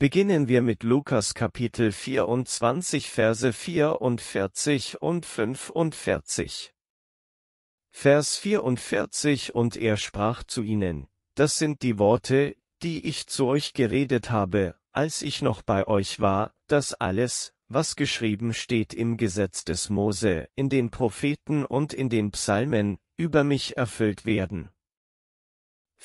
Beginnen wir mit Lukas Kapitel 24 Verse 44 und 45. Vers 44 Und er sprach zu ihnen, Das sind die Worte, die ich zu euch geredet habe, als ich noch bei euch war, dass alles, was geschrieben steht im Gesetz des Mose, in den Propheten und in den Psalmen, über mich erfüllt werden.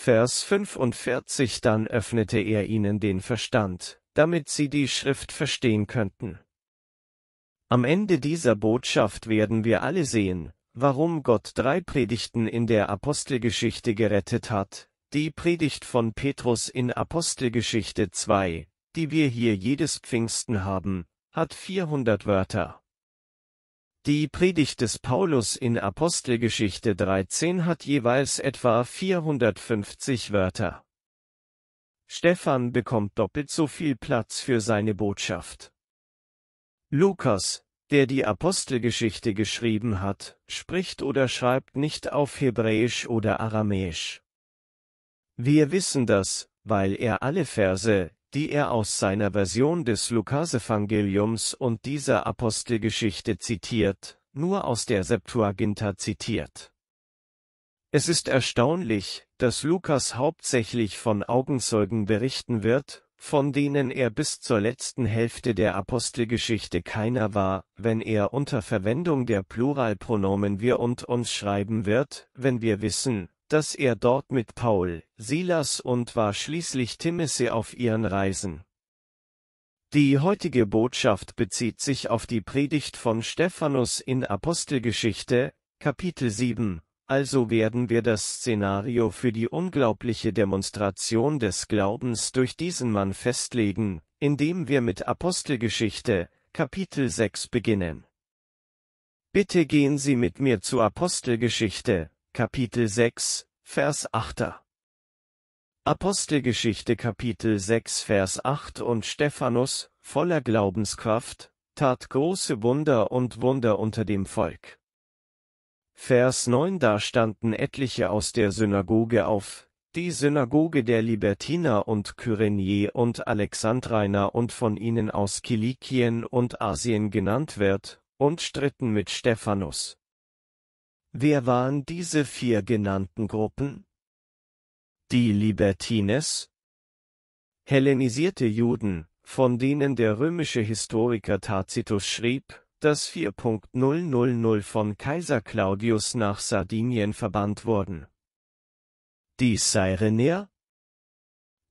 Vers 45 Dann öffnete er ihnen den Verstand, damit sie die Schrift verstehen könnten. Am Ende dieser Botschaft werden wir alle sehen, warum Gott drei Predigten in der Apostelgeschichte gerettet hat, die Predigt von Petrus in Apostelgeschichte 2, die wir hier jedes Pfingsten haben, hat 400 Wörter. Die Predigt des Paulus in Apostelgeschichte 13 hat jeweils etwa 450 Wörter. Stephan bekommt doppelt so viel Platz für seine Botschaft. Lukas, der die Apostelgeschichte geschrieben hat, spricht oder schreibt nicht auf Hebräisch oder Aramäisch. Wir wissen das, weil er alle Verse, die er aus seiner Version des Lukasevangeliums und dieser Apostelgeschichte zitiert, nur aus der Septuaginta zitiert. Es ist erstaunlich, dass Lukas hauptsächlich von Augenzeugen berichten wird, von denen er bis zur letzten Hälfte der Apostelgeschichte keiner war, wenn er unter Verwendung der Pluralpronomen wir und uns schreiben wird, wenn wir wissen, dass er dort mit Paul, Silas und war schließlich Timothy auf ihren Reisen. Die heutige Botschaft bezieht sich auf die Predigt von Stephanus in Apostelgeschichte, Kapitel 7, also werden wir das Szenario für die unglaubliche Demonstration des Glaubens durch diesen Mann festlegen, indem wir mit Apostelgeschichte, Kapitel 6 beginnen. Bitte gehen Sie mit mir zu Apostelgeschichte, Kapitel 6, Vers 8. Apostelgeschichte Kapitel 6 Vers 8 Und Stephanus, voller Glaubenskraft, tat große Wunder und Wunder unter dem Volk. Vers 9 Da standen etliche aus der Synagoge auf, die Synagoge der Libertiner und Kyrenier und Alexandreiner und von ihnen aus Kilikien und Asien genannt wird, und stritten mit Stephanus, Wer waren diese vier genannten Gruppen? Die Libertines, hellenisierte Juden, von denen der römische Historiker Tacitus schrieb, dass 4.000 von Kaiser Claudius nach Sardinien verbannt wurden. Die Cyrener,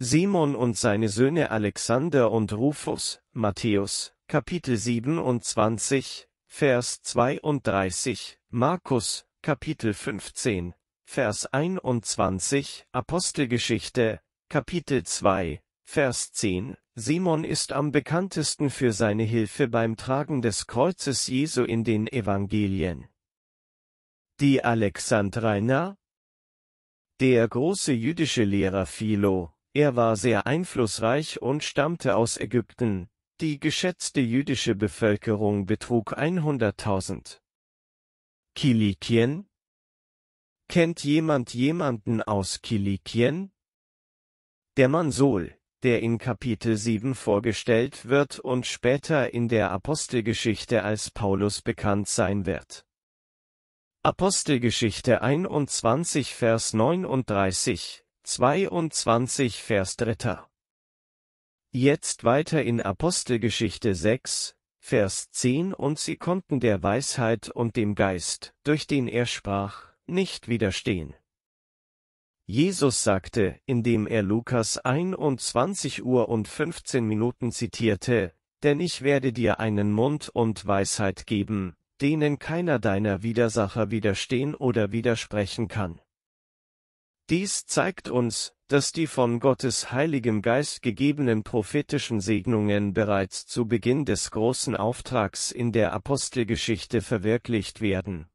Simon und seine Söhne Alexander und Rufus, Matthäus, Kapitel 27, Vers 32, Markus, Kapitel 15, Vers 21, Apostelgeschichte, Kapitel 2, Vers 10, Simon ist am bekanntesten für seine Hilfe beim Tragen des Kreuzes Jesu in den Evangelien. Die Alexandreiner? Der große jüdische Lehrer Philo, er war sehr einflussreich und stammte aus Ägypten, die geschätzte jüdische Bevölkerung betrug 100.000. Kilikien? Kennt jemand jemanden aus Kilikien? Der Mansol, der in Kapitel 7 vorgestellt wird und später in der Apostelgeschichte als Paulus bekannt sein wird. Apostelgeschichte 21 Vers 39, 22 Vers 3. Jetzt weiter in Apostelgeschichte 6, Vers 10 Und sie konnten der Weisheit und dem Geist, durch den er sprach, nicht widerstehen. Jesus sagte, indem er Lukas 21 Uhr und 15 Minuten zitierte, denn ich werde dir einen Mund und Weisheit geben, denen keiner deiner Widersacher widerstehen oder widersprechen kann. Dies zeigt uns, dass die von Gottes Heiligem Geist gegebenen prophetischen Segnungen bereits zu Beginn des großen Auftrags in der Apostelgeschichte verwirklicht werden.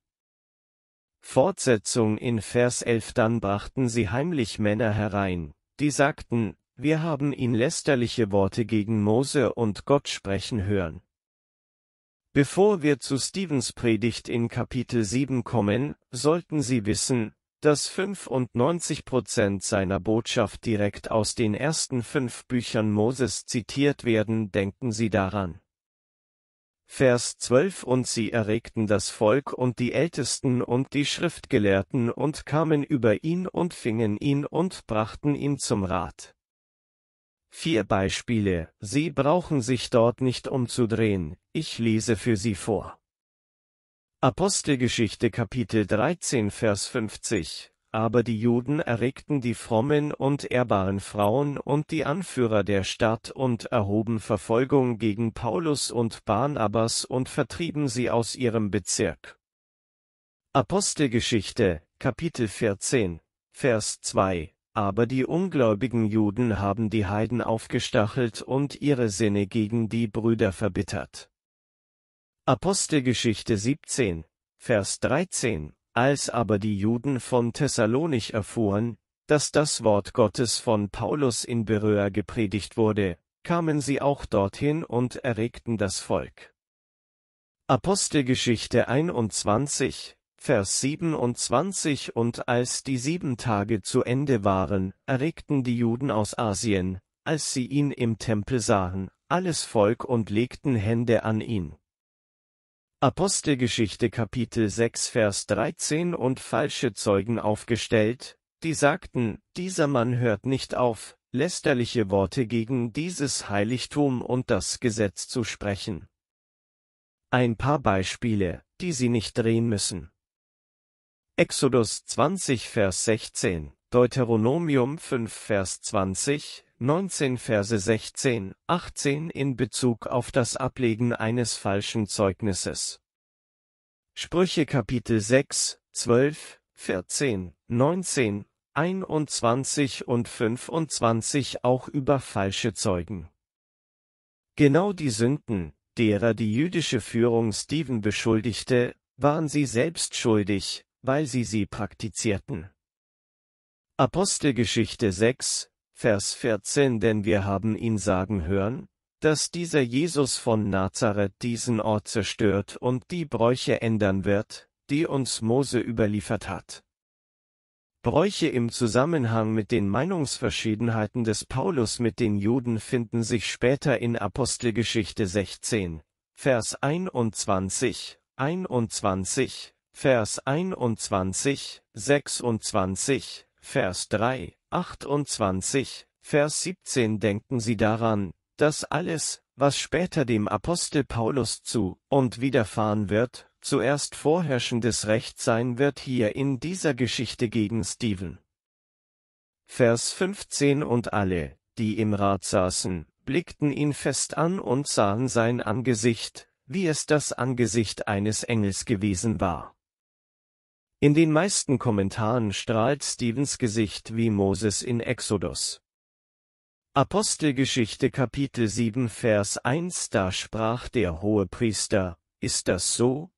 Fortsetzung in Vers 11 Dann brachten sie heimlich Männer herein, die sagten, wir haben ihn lästerliche Worte gegen Mose und Gott sprechen hören. Bevor wir zu Stevens Predigt in Kapitel 7 kommen, sollten Sie wissen, dass 95 Prozent seiner Botschaft direkt aus den ersten fünf Büchern Moses zitiert werden, denken Sie daran. Vers 12 Und sie erregten das Volk und die Ältesten und die Schriftgelehrten und kamen über ihn und fingen ihn und brachten ihn zum Rat. Vier Beispiele, Sie brauchen sich dort nicht umzudrehen, ich lese für Sie vor. Apostelgeschichte Kapitel 13 Vers 50 aber die Juden erregten die frommen und ehrbaren Frauen und die Anführer der Stadt und erhoben Verfolgung gegen Paulus und Barnabas und vertrieben sie aus ihrem Bezirk. Apostelgeschichte, Kapitel 14, Vers 2 Aber die ungläubigen Juden haben die Heiden aufgestachelt und ihre Sinne gegen die Brüder verbittert. Apostelgeschichte 17, Vers 13. Als aber die Juden von Thessalonich erfuhren, dass das Wort Gottes von Paulus in Beröa gepredigt wurde, kamen sie auch dorthin und erregten das Volk. Apostelgeschichte 21, Vers 27 Und als die sieben Tage zu Ende waren, erregten die Juden aus Asien, als sie ihn im Tempel sahen, alles Volk und legten Hände an ihn. Apostelgeschichte Kapitel 6 Vers 13 und falsche Zeugen aufgestellt, die sagten, dieser Mann hört nicht auf, lästerliche Worte gegen dieses Heiligtum und das Gesetz zu sprechen. Ein paar Beispiele, die Sie nicht drehen müssen. Exodus 20 Vers 16, Deuteronomium 5 Vers 20, 19 Verse 16, 18 in Bezug auf das Ablegen eines falschen Zeugnisses. Sprüche Kapitel 6, 12, 14, 19, 21 und 25 auch über falsche Zeugen. Genau die Sünden, derer die jüdische Führung Stephen beschuldigte, waren sie selbst schuldig, weil sie sie praktizierten. Apostelgeschichte 6, Vers 14 Denn wir haben ihn sagen hören, dass dieser Jesus von Nazareth diesen Ort zerstört und die Bräuche ändern wird, die uns Mose überliefert hat. Bräuche im Zusammenhang mit den Meinungsverschiedenheiten des Paulus mit den Juden finden sich später in Apostelgeschichte 16, Vers 21, 21, Vers 21, 26, Vers 3, 28, Vers 17 denken Sie daran, dass alles, was später dem Apostel Paulus zu und widerfahren wird, zuerst vorherrschendes Recht sein wird hier in dieser Geschichte gegen Stephen. Vers 15 Und alle, die im Rat saßen, blickten ihn fest an und sahen sein Angesicht, wie es das Angesicht eines Engels gewesen war. In den meisten Kommentaren strahlt Stevens Gesicht wie Moses in Exodus. Apostelgeschichte Kapitel 7 Vers 1 Da sprach der hohe Priester, ist das so?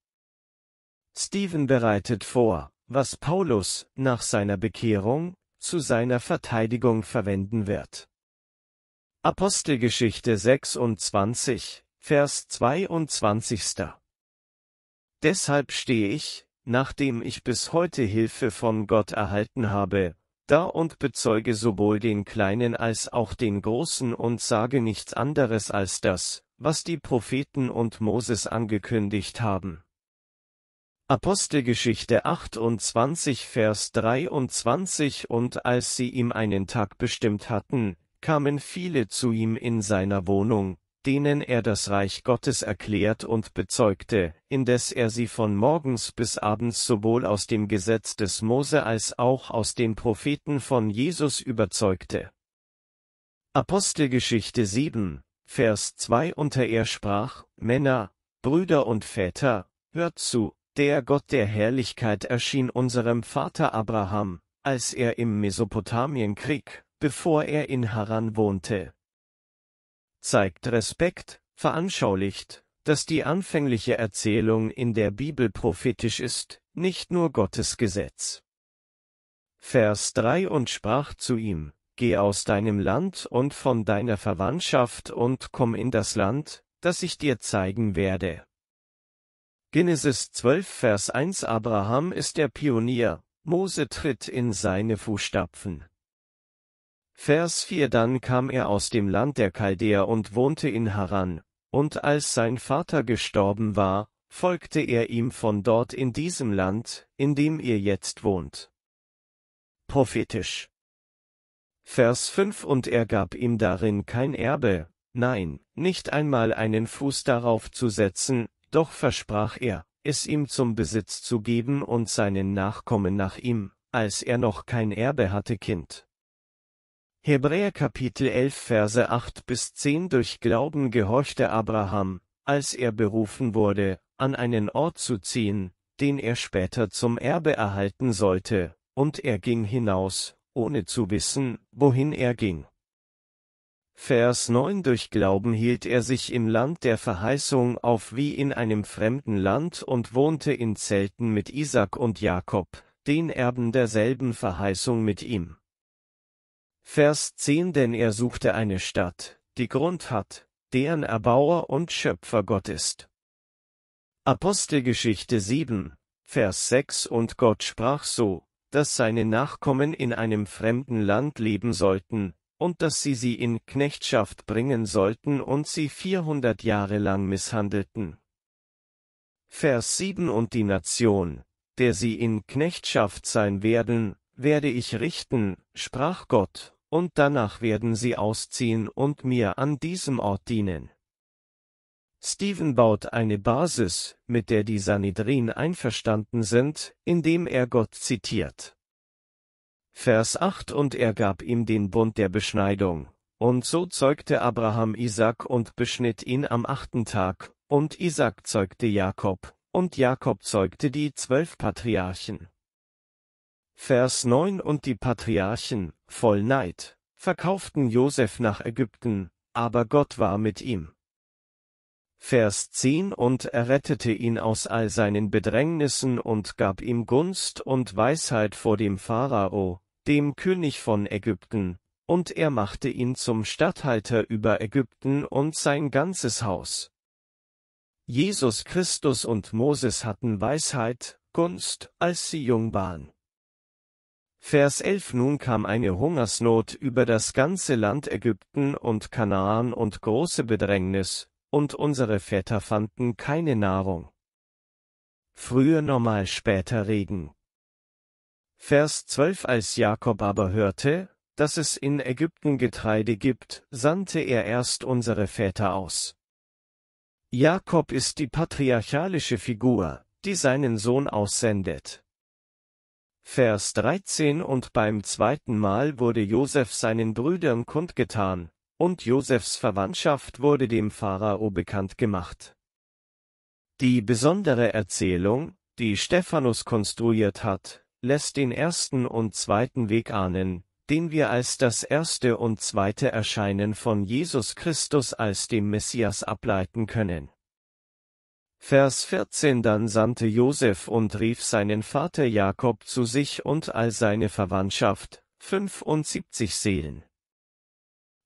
Stephen bereitet vor, was Paulus, nach seiner Bekehrung, zu seiner Verteidigung verwenden wird. Apostelgeschichte 26, Vers 22. Deshalb stehe ich, nachdem ich bis heute Hilfe von Gott erhalten habe, da und bezeuge sowohl den kleinen als auch den großen und sage nichts anderes als das, was die Propheten und Moses angekündigt haben. Apostelgeschichte 28 Vers 23 Und als sie ihm einen Tag bestimmt hatten, kamen viele zu ihm in seiner Wohnung, denen er das Reich Gottes erklärt und bezeugte, indes er sie von morgens bis abends sowohl aus dem Gesetz des Mose als auch aus den Propheten von Jesus überzeugte. Apostelgeschichte 7, Vers 2 Unter er sprach, Männer, Brüder und Väter, hört zu, der Gott der Herrlichkeit erschien unserem Vater Abraham, als er im Mesopotamienkrieg, bevor er in Haran wohnte, zeigt Respekt, veranschaulicht, dass die anfängliche Erzählung in der Bibel prophetisch ist, nicht nur Gottes Gesetz. Vers 3 Und sprach zu ihm, Geh aus deinem Land und von deiner Verwandtschaft und komm in das Land, das ich dir zeigen werde. Genesis 12 Vers 1 Abraham ist der Pionier, Mose tritt in seine Fußstapfen. Vers 4 Dann kam er aus dem Land der Chaldäer und wohnte in Haran, und als sein Vater gestorben war, folgte er ihm von dort in diesem Land, in dem ihr jetzt wohnt. Prophetisch. Vers 5 Und er gab ihm darin kein Erbe, nein, nicht einmal einen Fuß darauf zu setzen, doch versprach er, es ihm zum Besitz zu geben und seinen Nachkommen nach ihm, als er noch kein Erbe hatte Kind. Hebräer Kapitel 11 Verse 8 bis 10 Durch Glauben gehorchte Abraham, als er berufen wurde, an einen Ort zu ziehen, den er später zum Erbe erhalten sollte, und er ging hinaus, ohne zu wissen, wohin er ging. Vers 9 Durch Glauben hielt er sich im Land der Verheißung auf wie in einem fremden Land und wohnte in Zelten mit Isaak und Jakob, den Erben derselben Verheißung mit ihm. Vers 10 Denn er suchte eine Stadt, die Grund hat, deren Erbauer und Schöpfer Gott ist. Apostelgeschichte 7, Vers 6 Und Gott sprach so, dass seine Nachkommen in einem fremden Land leben sollten, und dass sie sie in Knechtschaft bringen sollten und sie 400 Jahre lang misshandelten. Vers 7 Und die Nation, der sie in Knechtschaft sein werden, werde ich richten, sprach Gott, und danach werden sie ausziehen und mir an diesem Ort dienen. Stephen baut eine Basis, mit der die Sanhedrin einverstanden sind, indem er Gott zitiert. Vers 8 Und er gab ihm den Bund der Beschneidung, und so zeugte Abraham Isaac und beschnitt ihn am achten Tag, und Isaac zeugte Jakob, und Jakob zeugte die zwölf Patriarchen. Vers 9 und die Patriarchen, voll Neid, verkauften Josef nach Ägypten, aber Gott war mit ihm. Vers 10 Und er rettete ihn aus all seinen Bedrängnissen und gab ihm Gunst und Weisheit vor dem Pharao, dem König von Ägypten, und er machte ihn zum Statthalter über Ägypten und sein ganzes Haus. Jesus Christus und Moses hatten Weisheit, Gunst, als sie jung waren. Vers 11 Nun kam eine Hungersnot über das ganze Land Ägypten und Kanaan und große Bedrängnis, und unsere Väter fanden keine Nahrung. Früher normal später Regen. Vers 12 Als Jakob aber hörte, dass es in Ägypten Getreide gibt, sandte er erst unsere Väter aus. Jakob ist die patriarchalische Figur, die seinen Sohn aussendet. Vers 13 Und beim zweiten Mal wurde Josef seinen Brüdern kundgetan, und Josefs Verwandtschaft wurde dem Pharao bekannt gemacht. Die besondere Erzählung, die Stephanus konstruiert hat, lässt den ersten und zweiten Weg ahnen, den wir als das erste und zweite Erscheinen von Jesus Christus als dem Messias ableiten können. Vers 14 Dann sandte Josef und rief seinen Vater Jakob zu sich und all seine Verwandtschaft, 75 Seelen.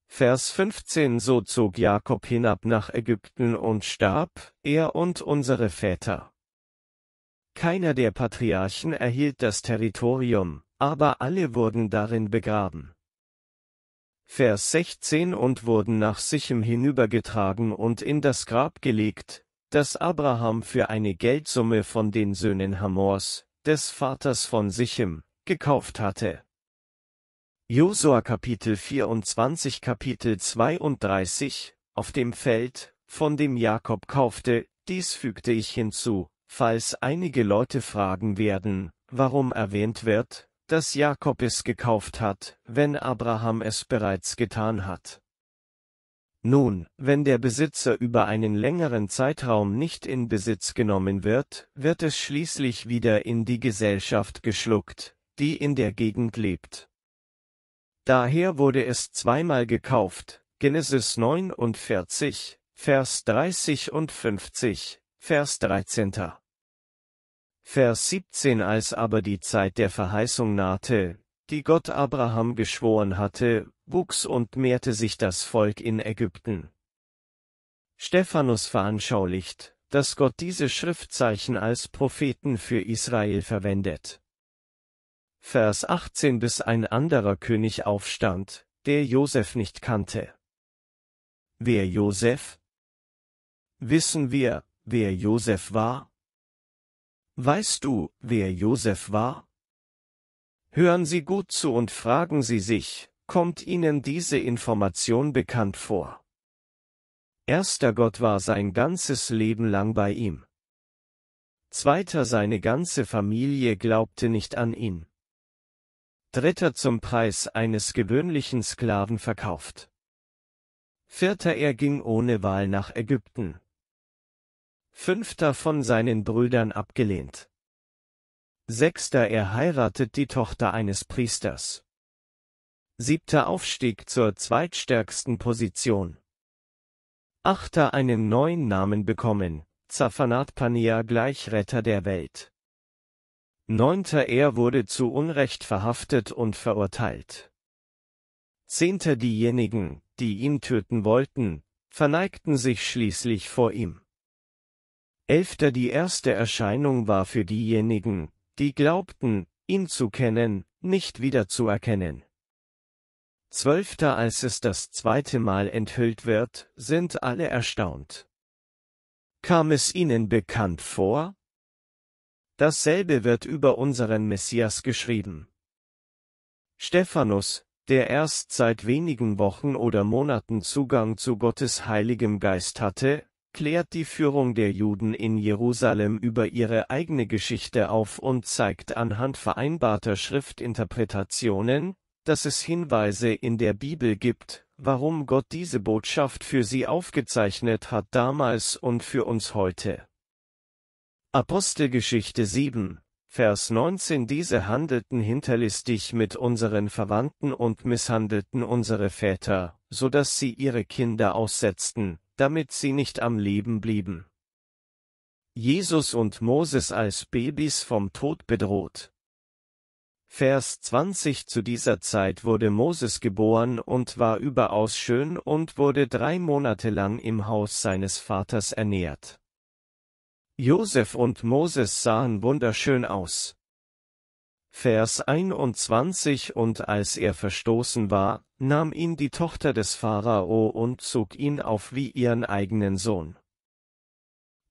Vers 15 So zog Jakob hinab nach Ägypten und starb, er und unsere Väter. Keiner der Patriarchen erhielt das Territorium, aber alle wurden darin begraben. Vers 16 Und wurden nach Sichem hinübergetragen und in das Grab gelegt, dass Abraham für eine Geldsumme von den Söhnen Hamors, des Vaters von Sichem, gekauft hatte. Josua Kapitel 24 Kapitel 32, auf dem Feld, von dem Jakob kaufte, dies fügte ich hinzu, falls einige Leute fragen werden, warum erwähnt wird, dass Jakob es gekauft hat, wenn Abraham es bereits getan hat. Nun, wenn der Besitzer über einen längeren Zeitraum nicht in Besitz genommen wird, wird es schließlich wieder in die Gesellschaft geschluckt, die in der Gegend lebt. Daher wurde es zweimal gekauft, Genesis 49, Vers 30 und 50, Vers 13. Vers 17 Als aber die Zeit der Verheißung nahte, die Gott Abraham geschworen hatte, wuchs und mehrte sich das Volk in Ägypten. Stephanus veranschaulicht, dass Gott diese Schriftzeichen als Propheten für Israel verwendet. Vers 18 bis ein anderer König aufstand, der Josef nicht kannte. Wer Josef? Wissen wir, wer Josef war? Weißt du, wer Josef war? Hören Sie gut zu und fragen Sie sich, Kommt Ihnen diese Information bekannt vor? Erster Gott war sein ganzes Leben lang bei ihm. Zweiter seine ganze Familie glaubte nicht an ihn. Dritter zum Preis eines gewöhnlichen Sklaven verkauft. Vierter er ging ohne Wahl nach Ägypten. Fünfter von seinen Brüdern abgelehnt. Sechster er heiratet die Tochter eines Priesters. Siebter Aufstieg zur zweitstärksten Position. Achter einen neuen Namen bekommen, Zafanat Pania gleich Retter der Welt. Neunter Er wurde zu Unrecht verhaftet und verurteilt. Zehnter Diejenigen, die ihn töten wollten, verneigten sich schließlich vor ihm. Elfter Die erste Erscheinung war für diejenigen, die glaubten, ihn zu kennen, nicht wiederzuerkennen. Zwölfter als es das zweite Mal enthüllt wird, sind alle erstaunt. Kam es ihnen bekannt vor? Dasselbe wird über unseren Messias geschrieben. Stephanus, der erst seit wenigen Wochen oder Monaten Zugang zu Gottes Heiligem Geist hatte, klärt die Führung der Juden in Jerusalem über ihre eigene Geschichte auf und zeigt anhand vereinbarter Schriftinterpretationen, dass es Hinweise in der Bibel gibt, warum Gott diese Botschaft für sie aufgezeichnet hat damals und für uns heute. Apostelgeschichte 7, Vers 19 Diese handelten hinterlistig mit unseren Verwandten und misshandelten unsere Väter, so dass sie ihre Kinder aussetzten, damit sie nicht am Leben blieben. Jesus und Moses als Babys vom Tod bedroht. Vers 20 Zu dieser Zeit wurde Moses geboren und war überaus schön und wurde drei Monate lang im Haus seines Vaters ernährt. Josef und Moses sahen wunderschön aus. Vers 21 Und als er verstoßen war, nahm ihn die Tochter des Pharao und zog ihn auf wie ihren eigenen Sohn.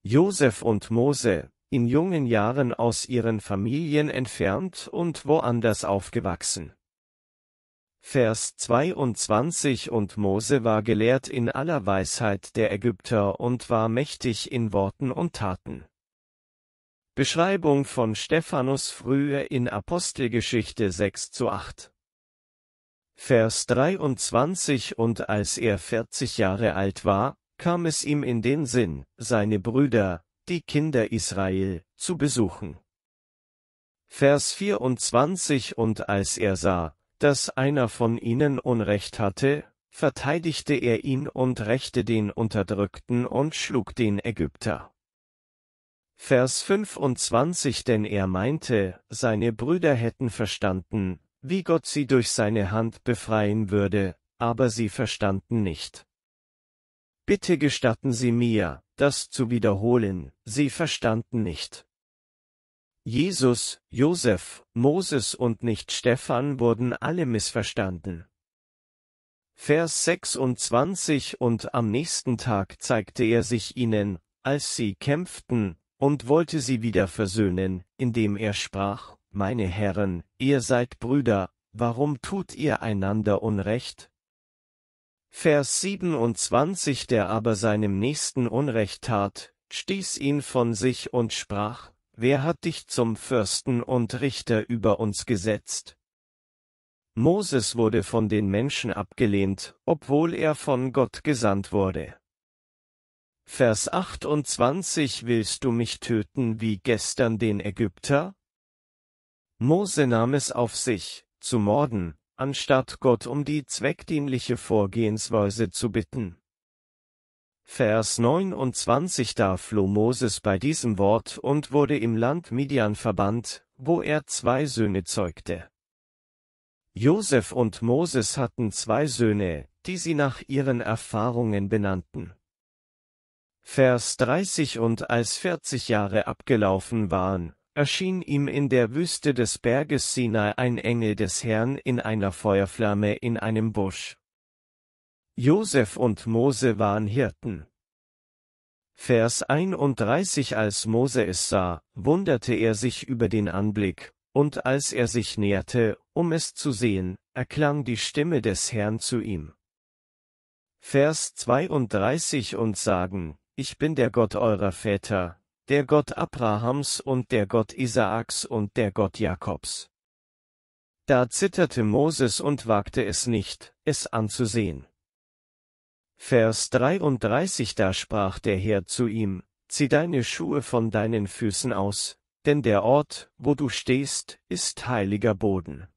Josef und Mose, in jungen Jahren aus ihren Familien entfernt und woanders aufgewachsen. Vers 22 Und Mose war gelehrt in aller Weisheit der Ägypter und war mächtig in Worten und Taten. Beschreibung von Stephanus früher in Apostelgeschichte 6 zu 8. Vers 23 Und als er 40 Jahre alt war, kam es ihm in den Sinn, seine Brüder, die Kinder Israel, zu besuchen. Vers 24 Und als er sah, dass einer von ihnen Unrecht hatte, verteidigte er ihn und rächte den Unterdrückten und schlug den Ägypter. Vers 25 Denn er meinte, seine Brüder hätten verstanden, wie Gott sie durch seine Hand befreien würde, aber sie verstanden nicht. Bitte gestatten Sie mir, das zu wiederholen, sie verstanden nicht. Jesus, Josef, Moses und nicht Stephan wurden alle missverstanden. Vers 26 Und am nächsten Tag zeigte er sich ihnen, als sie kämpften, und wollte sie wieder versöhnen, indem er sprach, Meine Herren, ihr seid Brüder, warum tut ihr einander Unrecht? Vers 27 Der aber seinem Nächsten Unrecht tat, stieß ihn von sich und sprach, Wer hat dich zum Fürsten und Richter über uns gesetzt? Moses wurde von den Menschen abgelehnt, obwohl er von Gott gesandt wurde. Vers 28 Willst du mich töten wie gestern den Ägypter? Mose nahm es auf sich, zu morden, anstatt Gott um die zweckdienliche Vorgehensweise zu bitten. Vers 29 Da floh Moses bei diesem Wort und wurde im Land Midian verbannt, wo er zwei Söhne zeugte. Josef und Moses hatten zwei Söhne, die sie nach ihren Erfahrungen benannten. Vers 30 Und als 40 Jahre abgelaufen waren, erschien ihm in der Wüste des Berges Sinai ein Engel des Herrn in einer Feuerflamme in einem Busch. Josef und Mose waren Hirten. Vers 31 Als Mose es sah, wunderte er sich über den Anblick, und als er sich näherte, um es zu sehen, erklang die Stimme des Herrn zu ihm. Vers 32 Und sagen, ich bin der Gott eurer Väter, der Gott Abrahams und der Gott Isaaks und der Gott Jakobs. Da zitterte Moses und wagte es nicht, es anzusehen. Vers 33 Da sprach der Herr zu ihm, Zieh deine Schuhe von deinen Füßen aus, denn der Ort, wo du stehst, ist heiliger Boden.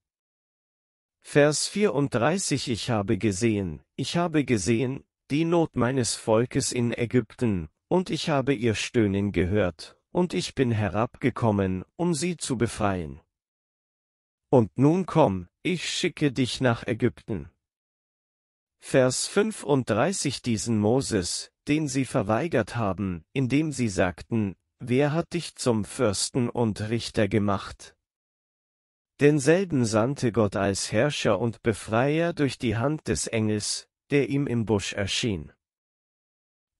Vers 34 Ich habe gesehen, ich habe gesehen, die Not meines Volkes in Ägypten, und ich habe ihr Stöhnen gehört, und ich bin herabgekommen, um sie zu befreien. Und nun komm, ich schicke dich nach Ägypten. Vers 35 Diesen Moses, den sie verweigert haben, indem sie sagten, Wer hat dich zum Fürsten und Richter gemacht? Denselben sandte Gott als Herrscher und Befreier durch die Hand des Engels, der ihm im Busch erschien.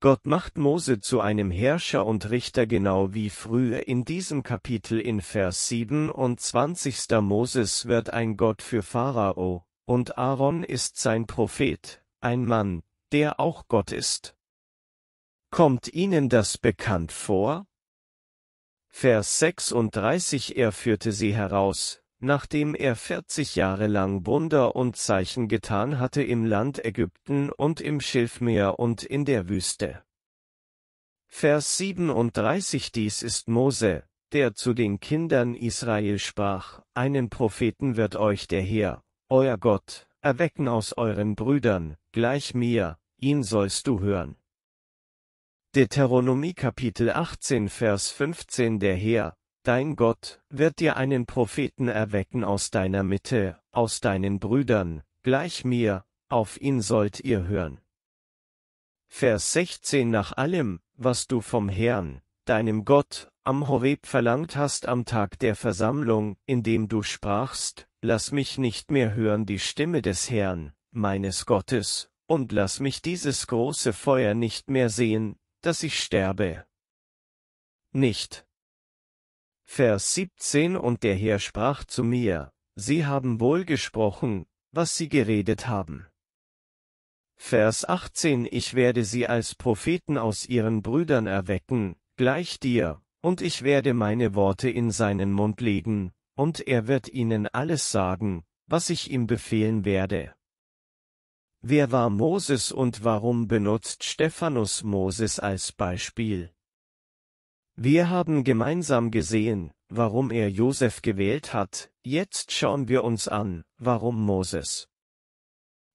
Gott macht Mose zu einem Herrscher und Richter genau wie früher in diesem Kapitel in Vers 27. Moses wird ein Gott für Pharao, und Aaron ist sein Prophet, ein Mann, der auch Gott ist. Kommt Ihnen das bekannt vor? Vers 36 Er führte sie heraus, Nachdem er 40 Jahre lang Wunder und Zeichen getan hatte im Land Ägypten und im Schilfmeer und in der Wüste. Vers 37 Dies ist Mose, der zu den Kindern Israel sprach, einen Propheten wird euch der Herr, euer Gott, erwecken aus euren Brüdern, gleich mir, ihn sollst du hören. Deuteronomie Kapitel 18 Vers 15 Der Herr, Dein Gott wird dir einen Propheten erwecken aus deiner Mitte, aus deinen Brüdern, gleich mir, auf ihn sollt ihr hören. Vers 16 Nach allem, was du vom Herrn, deinem Gott, am Horeb verlangt hast am Tag der Versammlung, indem du sprachst, lass mich nicht mehr hören die Stimme des Herrn, meines Gottes, und lass mich dieses große Feuer nicht mehr sehen, dass ich sterbe. Nicht, Vers 17 Und der Herr sprach zu mir, Sie haben wohl gesprochen, was Sie geredet haben. Vers 18 Ich werde sie als Propheten aus ihren Brüdern erwecken, gleich dir, und ich werde meine Worte in seinen Mund legen, und er wird ihnen alles sagen, was ich ihm befehlen werde. Wer war Moses und warum benutzt Stephanus Moses als Beispiel? Wir haben gemeinsam gesehen, warum er Josef gewählt hat, jetzt schauen wir uns an, warum Moses.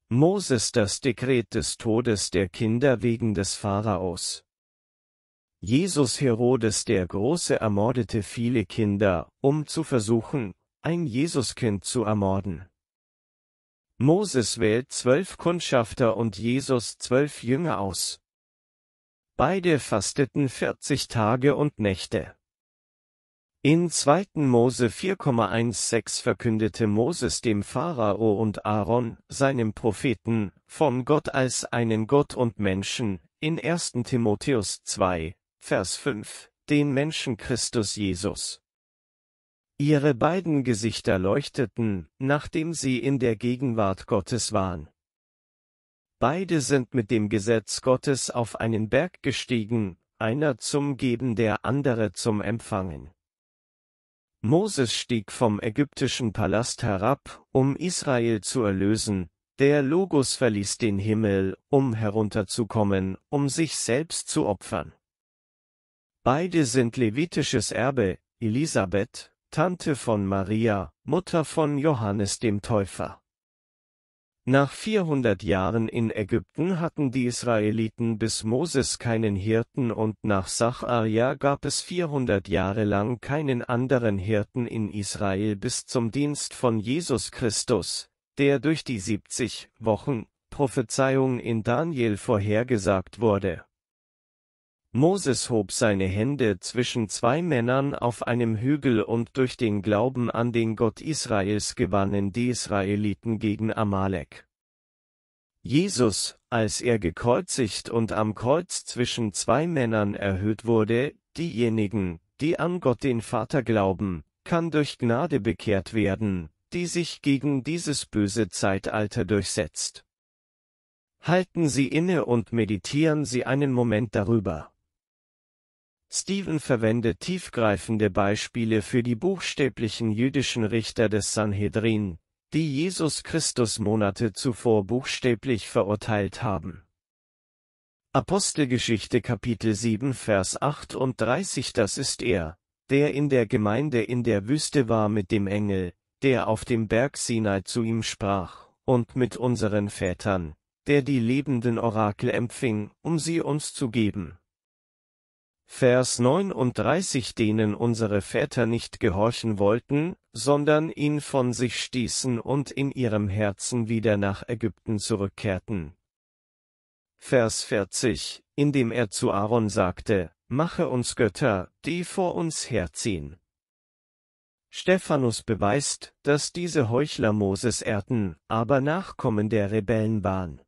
Moses das Dekret des Todes der Kinder wegen des Pharaos. Jesus Herodes der Große ermordete viele Kinder, um zu versuchen, ein Jesuskind zu ermorden. Moses wählt zwölf Kundschafter und Jesus zwölf Jünger aus. Beide fasteten 40 Tage und Nächte. In 2. Mose 4,16 verkündete Moses dem Pharao und Aaron, seinem Propheten, von Gott als einen Gott und Menschen, in 1. Timotheus 2, Vers 5, den Menschen Christus Jesus. Ihre beiden Gesichter leuchteten, nachdem sie in der Gegenwart Gottes waren. Beide sind mit dem Gesetz Gottes auf einen Berg gestiegen, einer zum Geben, der andere zum Empfangen. Moses stieg vom ägyptischen Palast herab, um Israel zu erlösen, der Logos verließ den Himmel, um herunterzukommen, um sich selbst zu opfern. Beide sind levitisches Erbe, Elisabeth, Tante von Maria, Mutter von Johannes dem Täufer. Nach 400 Jahren in Ägypten hatten die Israeliten bis Moses keinen Hirten und nach Sacharja gab es 400 Jahre lang keinen anderen Hirten in Israel bis zum Dienst von Jesus Christus, der durch die 70 Wochen Prophezeiung in Daniel vorhergesagt wurde. Moses hob seine Hände zwischen zwei Männern auf einem Hügel und durch den Glauben an den Gott Israels gewannen die Israeliten gegen Amalek. Jesus, als er gekreuzigt und am Kreuz zwischen zwei Männern erhöht wurde, diejenigen, die an Gott den Vater glauben, kann durch Gnade bekehrt werden, die sich gegen dieses böse Zeitalter durchsetzt. Halten Sie inne und meditieren Sie einen Moment darüber. Stephen verwendet tiefgreifende Beispiele für die buchstäblichen jüdischen Richter des Sanhedrin, die Jesus Christus Monate zuvor buchstäblich verurteilt haben. Apostelgeschichte Kapitel 7 Vers 38 Das ist er, der in der Gemeinde in der Wüste war mit dem Engel, der auf dem Berg Sinai zu ihm sprach, und mit unseren Vätern, der die lebenden Orakel empfing, um sie uns zu geben. Vers 39 denen unsere Väter nicht gehorchen wollten, sondern ihn von sich stießen und in ihrem Herzen wieder nach Ägypten zurückkehrten. Vers 40, indem er zu Aaron sagte, Mache uns Götter, die vor uns herziehen. Stephanus beweist, dass diese Heuchler Moses ehrten, aber Nachkommen der Rebellen waren.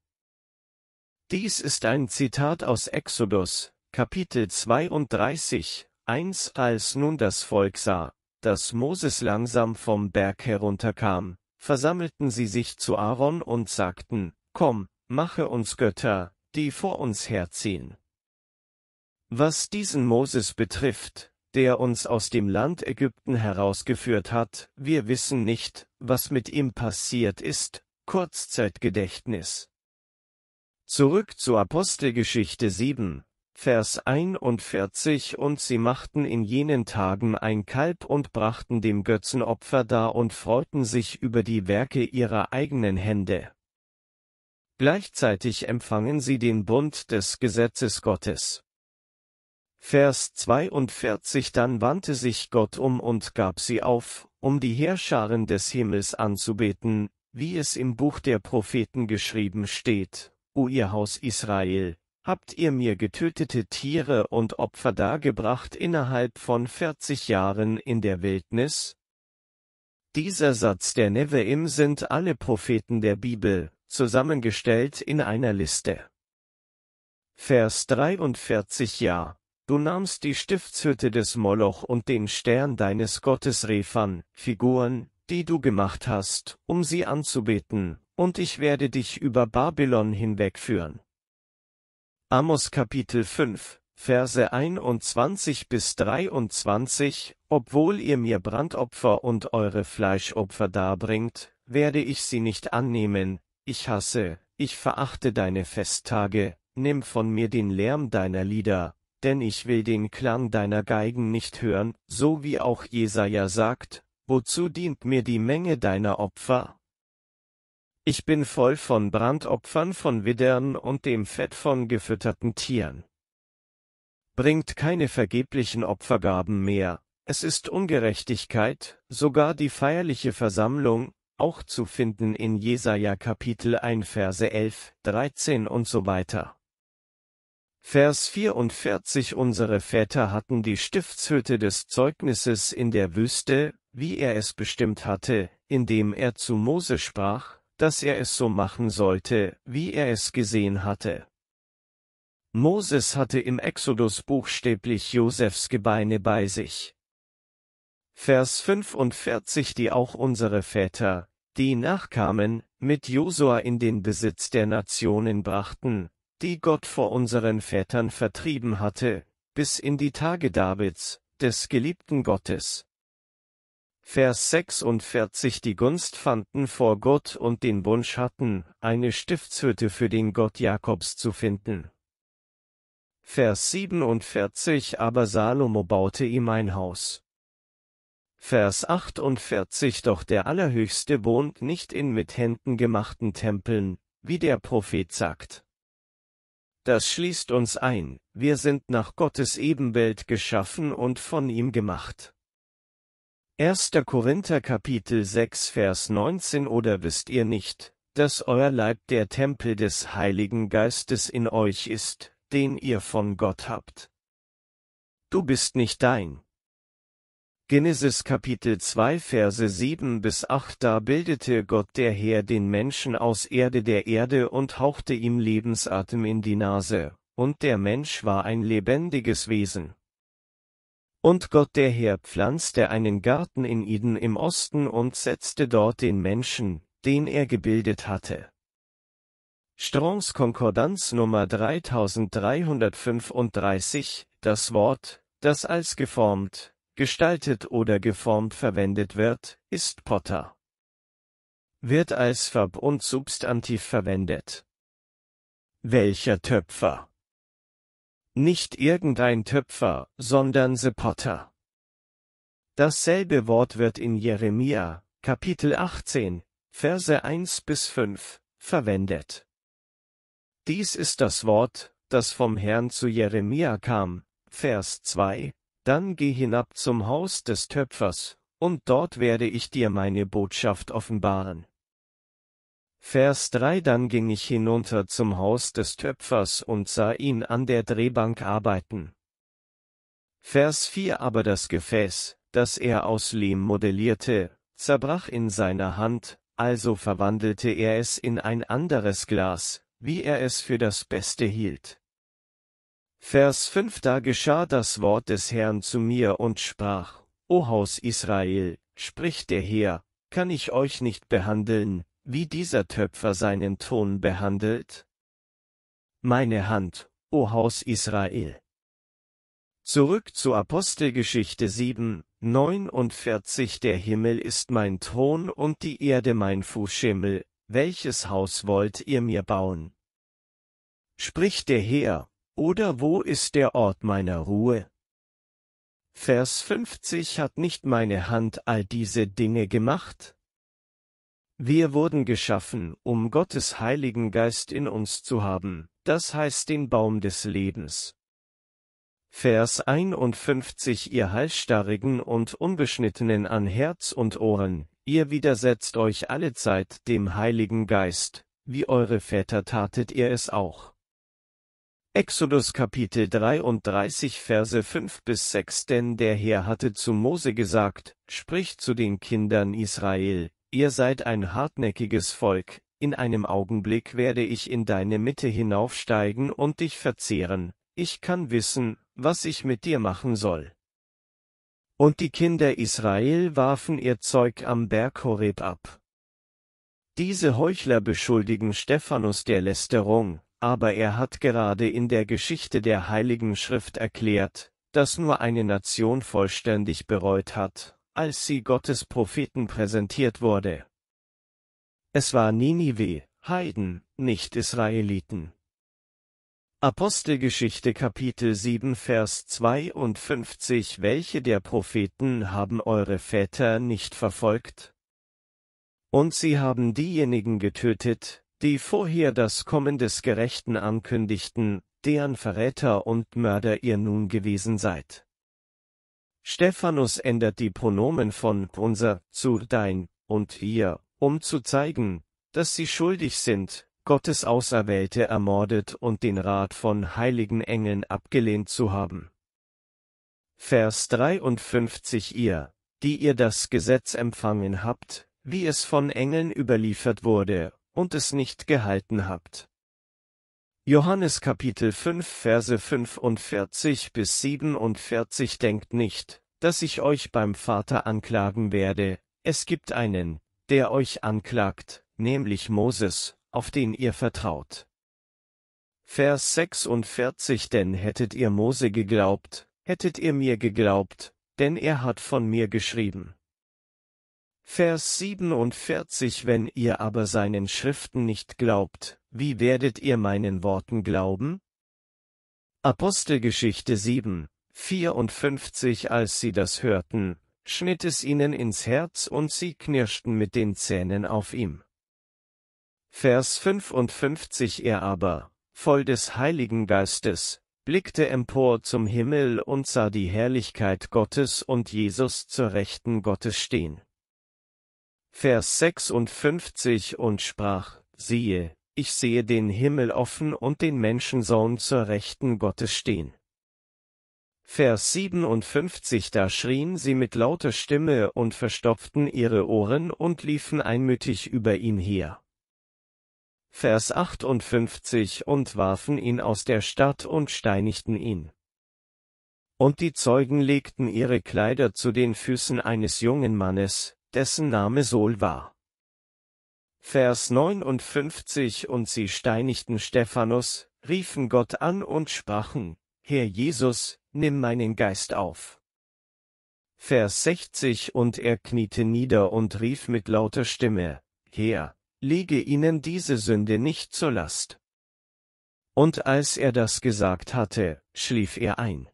Dies ist ein Zitat aus Exodus, Kapitel 32, 1 Als nun das Volk sah, dass Moses langsam vom Berg herunterkam, versammelten sie sich zu Aaron und sagten, Komm, mache uns Götter, die vor uns herziehen. Was diesen Moses betrifft, der uns aus dem Land Ägypten herausgeführt hat, wir wissen nicht, was mit ihm passiert ist, Kurzzeitgedächtnis. Zurück zur Apostelgeschichte 7, Vers 41 Und sie machten in jenen Tagen ein Kalb und brachten dem Götzen Opfer dar und freuten sich über die Werke ihrer eigenen Hände. Gleichzeitig empfangen sie den Bund des Gesetzes Gottes. Vers 42 Dann wandte sich Gott um und gab sie auf, um die Heerscharen des Himmels anzubeten, wie es im Buch der Propheten geschrieben steht, O ihr Haus Israel, habt ihr mir getötete Tiere und Opfer dargebracht innerhalb von 40 Jahren in der Wildnis? Dieser Satz der Neveim sind alle Propheten der Bibel, zusammengestellt in einer Liste. Vers 43 Ja. Du nahmst die Stiftshütte des Moloch und den Stern deines Gottes Refan, Figuren, die du gemacht hast, um sie anzubeten, und ich werde dich über Babylon hinwegführen. Amos Kapitel 5, Verse 21 bis 23, obwohl ihr mir Brandopfer und eure Fleischopfer darbringt, werde ich sie nicht annehmen, ich hasse, ich verachte deine Festtage, nimm von mir den Lärm deiner Lieder, denn ich will den Klang deiner Geigen nicht hören, so wie auch Jesaja sagt, wozu dient mir die Menge deiner Opfer, ich bin voll von Brandopfern von Widdern und dem Fett von gefütterten Tieren. Bringt keine vergeblichen Opfergaben mehr, es ist Ungerechtigkeit, sogar die feierliche Versammlung, auch zu finden in Jesaja Kapitel 1 Verse 11, 13 und so weiter. Vers 44 Unsere Väter hatten die Stiftshütte des Zeugnisses in der Wüste, wie er es bestimmt hatte, indem er zu Mose sprach, dass er es so machen sollte, wie er es gesehen hatte. Moses hatte im Exodus buchstäblich Josefs Gebeine bei sich. Vers 45 Die auch unsere Väter, die nachkamen, mit Josua in den Besitz der Nationen brachten, die Gott vor unseren Vätern vertrieben hatte, bis in die Tage Davids, des geliebten Gottes, Vers 46 die Gunst fanden vor Gott und den Wunsch hatten, eine Stiftshütte für den Gott Jakobs zu finden. Vers 47 aber Salomo baute ihm ein Haus. Vers 48 Doch der Allerhöchste wohnt nicht in mit Händen gemachten Tempeln, wie der Prophet sagt. Das schließt uns ein, wir sind nach Gottes Ebenbild geschaffen und von ihm gemacht. 1. Korinther Kapitel 6 Vers 19 Oder wisst ihr nicht, dass euer Leib der Tempel des Heiligen Geistes in euch ist, den ihr von Gott habt? Du bist nicht dein. Genesis Kapitel 2 Verse 7 bis 8 Da bildete Gott der Herr den Menschen aus Erde der Erde und hauchte ihm Lebensatem in die Nase, und der Mensch war ein lebendiges Wesen. Und Gott der Herr pflanzte einen Garten in Eden im Osten und setzte dort den Menschen, den er gebildet hatte. Strongs Konkordanz Nummer 3335, das Wort, das als geformt, gestaltet oder geformt verwendet wird, ist Potter. Wird als Verb und Substantiv verwendet. Welcher Töpfer? Nicht irgendein Töpfer, sondern The Potter. Dasselbe Wort wird in Jeremia, Kapitel 18, Verse 1 bis 5, verwendet. Dies ist das Wort, das vom Herrn zu Jeremia kam, Vers 2, dann geh hinab zum Haus des Töpfers, und dort werde ich dir meine Botschaft offenbaren. Vers 3 Dann ging ich hinunter zum Haus des Töpfers und sah ihn an der Drehbank arbeiten. Vers 4 Aber das Gefäß, das er aus Lehm modellierte, zerbrach in seiner Hand, also verwandelte er es in ein anderes Glas, wie er es für das Beste hielt. Vers 5 Da geschah das Wort des Herrn zu mir und sprach, O Haus Israel, spricht der Herr, kann ich euch nicht behandeln, wie dieser Töpfer seinen Ton behandelt? Meine Hand, o Haus Israel. Zurück zur Apostelgeschichte 7, 49 Der Himmel ist mein Thron und die Erde mein Fußschimmel, welches Haus wollt ihr mir bauen? Spricht der Herr, oder wo ist der Ort meiner Ruhe? Vers 50 Hat nicht meine Hand all diese Dinge gemacht? Wir wurden geschaffen, um Gottes Heiligen Geist in uns zu haben, das heißt den Baum des Lebens. Vers 51 Ihr Halsstarrigen und Unbeschnittenen an Herz und Ohren, ihr widersetzt euch allezeit dem Heiligen Geist, wie eure Väter tatet ihr es auch. Exodus Kapitel 33 Verse 5 bis 6 Denn der Herr hatte zu Mose gesagt, sprich zu den Kindern Israel, Ihr seid ein hartnäckiges Volk, in einem Augenblick werde ich in deine Mitte hinaufsteigen und dich verzehren, ich kann wissen, was ich mit dir machen soll. Und die Kinder Israel warfen ihr Zeug am Berg Horeb ab. Diese Heuchler beschuldigen Stephanus der Lästerung, aber er hat gerade in der Geschichte der Heiligen Schrift erklärt, dass nur eine Nation vollständig bereut hat, als sie Gottes Propheten präsentiert wurde. Es war Ninive, Heiden, nicht Israeliten. Apostelgeschichte Kapitel 7 Vers 52 Welche der Propheten haben eure Väter nicht verfolgt? Und sie haben diejenigen getötet, die vorher das Kommen des Gerechten ankündigten, deren Verräter und Mörder ihr nun gewesen seid. Stephanus ändert die Pronomen von unser zu dein und ihr, um zu zeigen, dass sie schuldig sind, Gottes Auserwählte ermordet und den Rat von heiligen Engeln abgelehnt zu haben. Vers 53 Ihr, die ihr das Gesetz empfangen habt, wie es von Engeln überliefert wurde, und es nicht gehalten habt. Johannes Kapitel 5 Verse 45 bis 47 Denkt nicht, dass ich euch beim Vater anklagen werde, es gibt einen, der euch anklagt, nämlich Moses, auf den ihr vertraut. Vers 46 Denn hättet ihr Mose geglaubt, hättet ihr mir geglaubt, denn er hat von mir geschrieben. Vers 47 Wenn ihr aber seinen Schriften nicht glaubt, wie werdet ihr meinen Worten glauben? Apostelgeschichte 7, 54 Als sie das hörten, schnitt es ihnen ins Herz und sie knirschten mit den Zähnen auf ihm. Vers 55 Er aber, voll des Heiligen Geistes, blickte empor zum Himmel und sah die Herrlichkeit Gottes und Jesus zur Rechten Gottes stehen. Vers 56 und sprach, siehe, ich sehe den Himmel offen und den Menschensohn zur Rechten Gottes stehen. Vers 57 Da schrien sie mit lauter Stimme und verstopften ihre Ohren und liefen einmütig über ihn her. Vers 58 Und warfen ihn aus der Stadt und steinigten ihn. Und die Zeugen legten ihre Kleider zu den Füßen eines jungen Mannes, dessen Name Sol war. Vers 59 Und sie steinigten Stephanus, riefen Gott an und sprachen, Herr Jesus, nimm meinen Geist auf. Vers 60 Und er kniete nieder und rief mit lauter Stimme, Herr, lege ihnen diese Sünde nicht zur Last. Und als er das gesagt hatte, schlief er ein.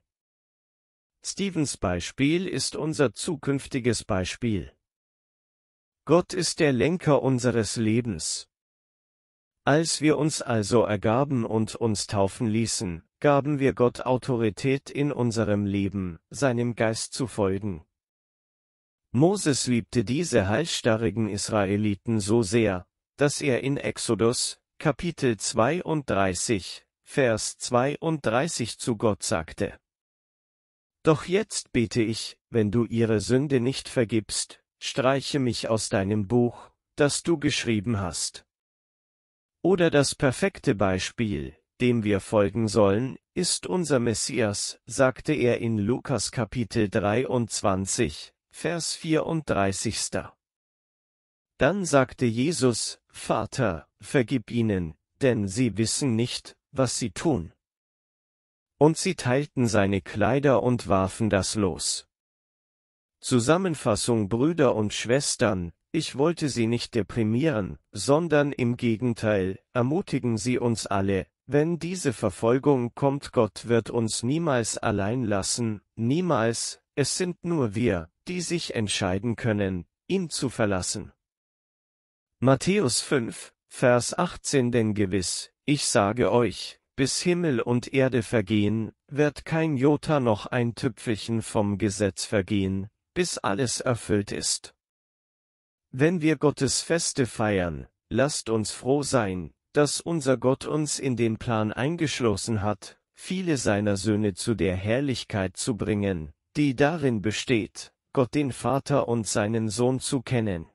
Stevens Beispiel ist unser zukünftiges Beispiel. Gott ist der Lenker unseres Lebens. Als wir uns also ergaben und uns taufen ließen, gaben wir Gott Autorität in unserem Leben, seinem Geist zu folgen. Moses liebte diese heilstarrigen Israeliten so sehr, dass er in Exodus, Kapitel 32, Vers 32 zu Gott sagte. Doch jetzt bete ich, wenn du ihre Sünde nicht vergibst, streiche mich aus deinem Buch, das du geschrieben hast. Oder das perfekte Beispiel, dem wir folgen sollen, ist unser Messias, sagte er in Lukas Kapitel 23, Vers 34. Dann sagte Jesus, Vater, vergib ihnen, denn sie wissen nicht, was sie tun. Und sie teilten seine Kleider und warfen das los. Zusammenfassung Brüder und Schwestern, ich wollte Sie nicht deprimieren, sondern im Gegenteil, ermutigen Sie uns alle, wenn diese Verfolgung kommt, Gott wird uns niemals allein lassen, niemals, es sind nur wir, die sich entscheiden können, ihn zu verlassen. Matthäus 5, Vers 18 Denn gewiss, ich sage euch, bis Himmel und Erde vergehen, wird kein Jota noch ein Tüpfelchen vom Gesetz vergehen, bis alles erfüllt ist. Wenn wir Gottes Feste feiern, lasst uns froh sein, dass unser Gott uns in den Plan eingeschlossen hat, viele seiner Söhne zu der Herrlichkeit zu bringen, die darin besteht, Gott den Vater und seinen Sohn zu kennen.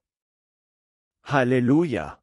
Halleluja!